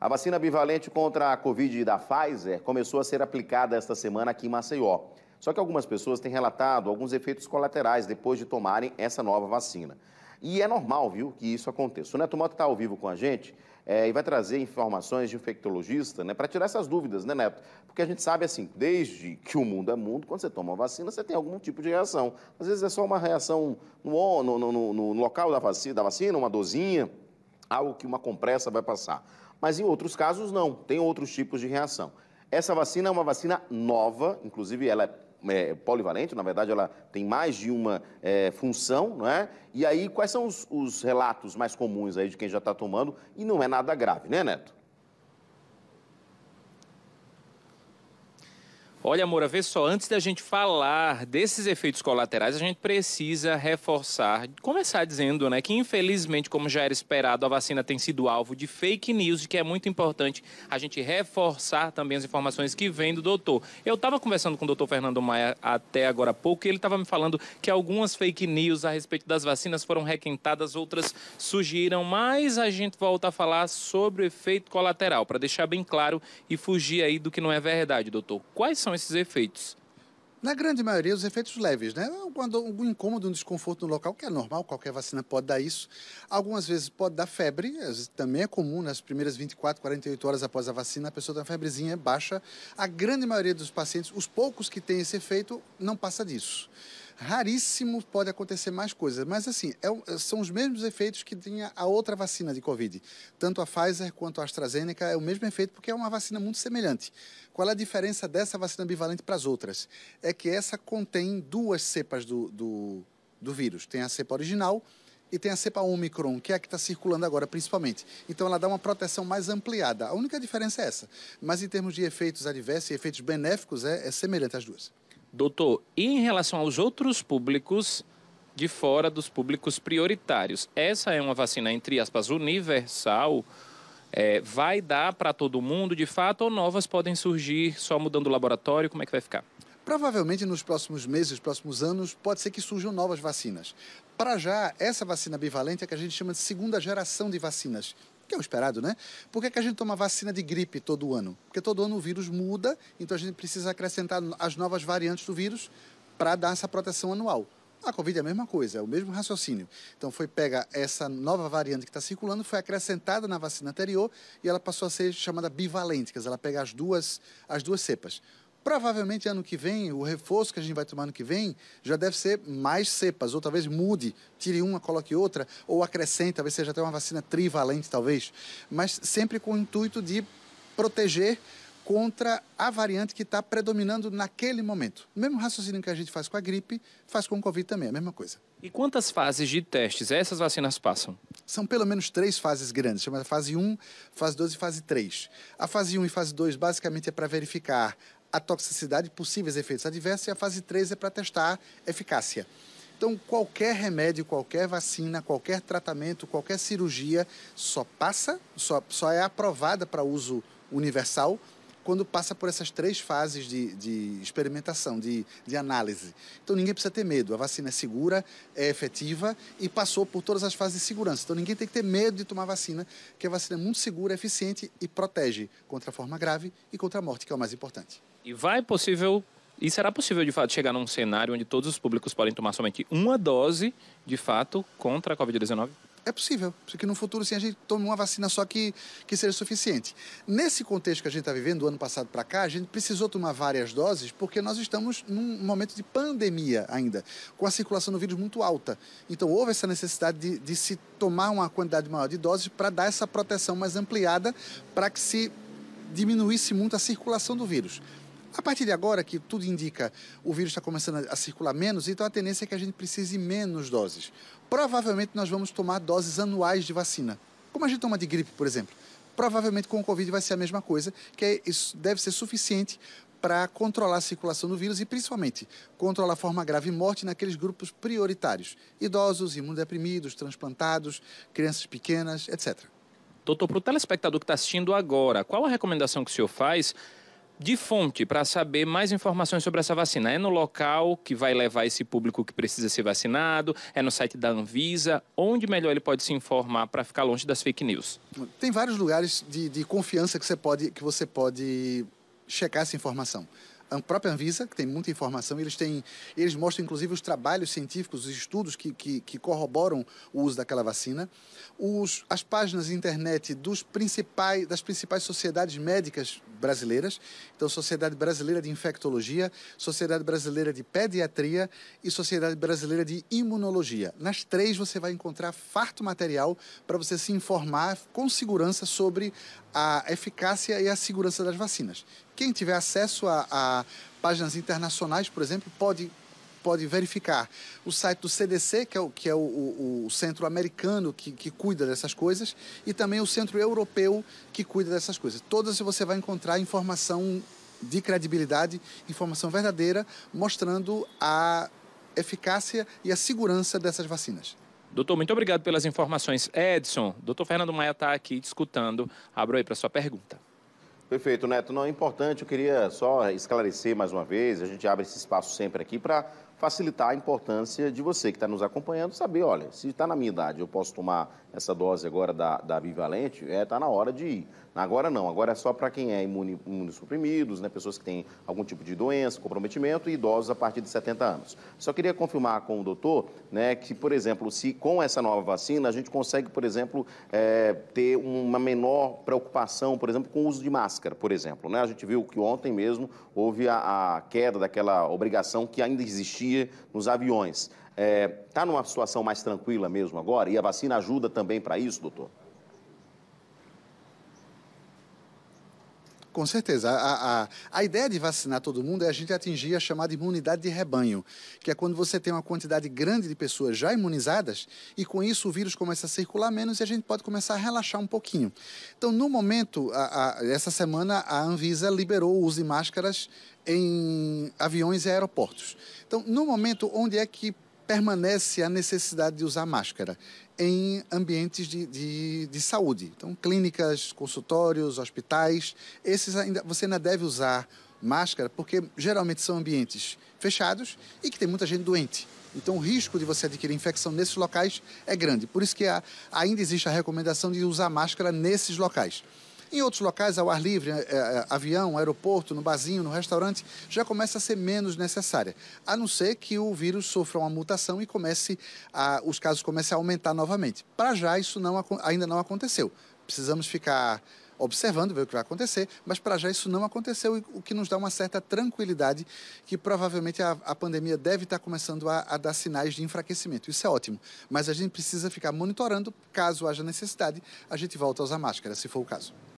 A vacina bivalente contra a Covid da Pfizer começou a ser aplicada esta semana aqui em Maceió. Só que algumas pessoas têm relatado alguns efeitos colaterais depois de tomarem essa nova vacina. E é normal, viu, que isso aconteça. O Neto Mota está ao vivo com a gente é, e vai trazer informações de infectologista, né, para tirar essas dúvidas, né, Neto? Porque a gente sabe, assim, desde que o mundo é mundo, quando você toma uma vacina, você tem algum tipo de reação. Às vezes é só uma reação no, no, no, no local da vacina, da vacina, uma dozinha, algo que uma compressa vai passar mas em outros casos não, tem outros tipos de reação. Essa vacina é uma vacina nova, inclusive ela é é, polivalente, na verdade ela tem mais de uma é, função, não é? E aí, quais são os, os relatos mais comuns aí de quem já está tomando e não é nada grave, né, Neto? Olha, Moura, vê só, antes da gente falar desses efeitos colaterais, a gente precisa reforçar, começar dizendo, né, que infelizmente, como já era esperado, a vacina tem sido alvo de fake news, que é muito importante a gente reforçar também as informações que vem do doutor. Eu estava conversando com o doutor Fernando Maia até agora há pouco e ele estava me falando que algumas fake news a respeito das vacinas foram requentadas, outras surgiram, mas a gente volta a falar sobre o efeito colateral, para deixar bem claro e fugir aí do que não é verdade, doutor. Quais são são esses efeitos? Na grande maioria, os efeitos leves, né? um incômodo, um desconforto no local, que é normal, qualquer vacina pode dar isso. Algumas vezes pode dar febre, também é comum nas primeiras 24, 48 horas após a vacina, a pessoa tem uma febrezinha baixa. A grande maioria dos pacientes, os poucos que têm esse efeito, não passa disso raríssimo pode acontecer mais coisas. Mas, assim, é, é, são os mesmos efeitos que tinha a outra vacina de Covid. Tanto a Pfizer quanto a AstraZeneca é o mesmo efeito, porque é uma vacina muito semelhante. Qual é a diferença dessa vacina bivalente para as outras? É que essa contém duas cepas do, do, do vírus. Tem a cepa original e tem a cepa Omicron, que é a que está circulando agora principalmente. Então ela dá uma proteção mais ampliada. A única diferença é essa. Mas em termos de efeitos adversos e efeitos benéficos, é, é semelhante às duas. Doutor, e em relação aos outros públicos de fora dos públicos prioritários, essa é uma vacina, entre aspas, universal? É, vai dar para todo mundo de fato ou novas podem surgir só mudando o laboratório? Como é que vai ficar? Provavelmente nos próximos meses, próximos anos, pode ser que surjam novas vacinas. Para já, essa vacina bivalente é que a gente chama de segunda geração de vacinas, que é o esperado, né? Por que, é que a gente toma vacina de gripe todo ano? Porque todo ano o vírus muda, então a gente precisa acrescentar as novas variantes do vírus para dar essa proteção anual. A Covid é a mesma coisa, é o mesmo raciocínio. Então foi pega essa nova variante que está circulando, foi acrescentada na vacina anterior e ela passou a ser chamada bivalente, quer dizer, ela pega as duas, as duas cepas. Provavelmente ano que vem, o reforço que a gente vai tomar ano que vem já deve ser mais cepas, ou talvez mude, tire uma, coloque outra, ou acrescente, talvez seja até uma vacina trivalente, talvez. Mas sempre com o intuito de proteger contra a variante que está predominando naquele momento. O mesmo raciocínio que a gente faz com a gripe, faz com o Covid também, a mesma coisa. E quantas fases de testes essas vacinas passam? São pelo menos três fases grandes, chamada fase 1, fase 2 e fase 3. A fase 1 e fase 2 basicamente é para verificar a toxicidade, possíveis efeitos adversos, e a fase 3 é para testar eficácia. Então, qualquer remédio, qualquer vacina, qualquer tratamento, qualquer cirurgia só passa, só, só é aprovada para uso universal quando passa por essas três fases de, de experimentação, de, de, análise. Então ninguém precisa ter medo. A vacina é segura, é efetiva e passou por todas as fases de segurança. Então ninguém tem que ter medo de tomar vacina, que a vacina é muito segura, eficiente e protege contra a forma grave e contra a morte, que é o mais importante. E vai possível e será possível, de fato, chegar num cenário onde todos os públicos podem tomar somente uma dose, de fato, contra a Covid-19? É possível, que no futuro sim a gente tome uma vacina só que, que seja suficiente. Nesse contexto que a gente está vivendo, do ano passado para cá, a gente precisou tomar várias doses porque nós estamos num momento de pandemia ainda, com a circulação do vírus muito alta. Então houve essa necessidade de, de se tomar uma quantidade maior de doses para dar essa proteção mais ampliada para que se diminuísse muito a circulação do vírus. A partir de agora, que tudo indica, o vírus está começando a circular menos, então a tendência é que a gente precise menos doses. Provavelmente nós vamos tomar doses anuais de vacina, como a gente toma de gripe, por exemplo. Provavelmente com o Covid vai ser a mesma coisa, que é, isso deve ser suficiente para controlar a circulação do vírus e, principalmente, controlar a forma grave e morte naqueles grupos prioritários: idosos, imunodeprimidos, transplantados, crianças pequenas, etc. Doutor, para o telespectador que está assistindo agora, qual a recomendação que o senhor faz de fonte para saber mais informações sobre essa vacina? É no local que vai levar esse público que precisa ser vacinado? É no site da Anvisa? Onde melhor ele pode se informar para ficar longe das fake news? Tem vários lugares de, de confiança que você pode, que você pode checar essa informação a própria Anvisa, que tem muita informação, eles têm, eles mostram inclusive os trabalhos científicos, os estudos que, que, que corroboram o uso daquela vacina, os, as páginas de internet dos principais, das principais sociedades médicas brasileiras, então Sociedade Brasileira de Infectologia, Sociedade Brasileira de Pediatria e Sociedade Brasileira de Imunologia. Nas três você vai encontrar farto material para você se informar com segurança sobre a eficácia e a segurança das vacinas. Quem tiver acesso a, a páginas internacionais, por exemplo, pode pode verificar o site do CDC, que é o, que é o, o, o centro americano que, que, cuida dessas coisas, e também o centro europeu que cuida dessas coisas. Todas você vai encontrar informação de credibilidade, informação verdadeira, mostrando a eficácia e a segurança dessas vacinas. Doutor, muito obrigado pelas informações. Edson, doutor Fernando Maia está aqui te escutando. Abro aí para sua pergunta. Perfeito, Neto. Não é importante, eu queria só esclarecer mais uma vez, a gente abre esse espaço sempre aqui para facilitar a importância de você que está nos acompanhando saber, olha, se está na minha idade, eu posso tomar essa dose agora da, da bivalente, está é, tá na hora de ir. Agora não, agora é só para quem é imune, imunossuprimidos, né, pessoas que têm algum tipo de doença, comprometimento e idosos a partir de 70 anos. Só queria confirmar com o doutor né, que, por exemplo, se com essa nova vacina a gente consegue, por exemplo, é, ter uma menor preocupação, por exemplo, com o uso de máscara, por exemplo. Né? A gente viu que ontem mesmo houve a, a queda daquela obrigação que ainda existia nos aviões está é, tá numa situação mais tranquila mesmo agora? E a vacina ajuda também para isso, doutor? Com certeza. A, a, a, ideia de vacinar todo mundo é a gente atingir a chamada imunidade de rebanho, que é quando você tem uma quantidade grande de pessoas já imunizadas e com isso o vírus começa a circular menos e a gente pode começar a relaxar um pouquinho. Então, no momento, a, essa semana, a Anvisa liberou o uso de máscaras em aviões e aeroportos. Então, no momento onde é que permanece a necessidade de usar máscara em ambientes de, de, de, saúde. Então, clínicas, consultórios, hospitais, esses ainda, você ainda deve usar máscara porque geralmente são ambientes fechados e que tem muita gente doente. Então, o risco de você adquirir infecção nesses locais é grande. Por isso que há, ainda existe a recomendação de usar máscara nesses locais. Em outros locais, ao ar livre, é, é, avião, aeroporto, no barzinho, no restaurante, já começa a ser menos necessária, a não ser que o vírus sofra uma mutação e comece a, os casos comecem a aumentar novamente. Para já, isso não, ainda não aconteceu. Precisamos ficar observando, ver o que vai acontecer, mas para já isso não aconteceu, o que nos dá uma certa tranquilidade que provavelmente a, a pandemia deve estar tá começando a, a, dar sinais de enfraquecimento. Isso é ótimo, mas a gente precisa ficar monitorando, caso haja necessidade, a gente volta a usar máscara, se for o caso.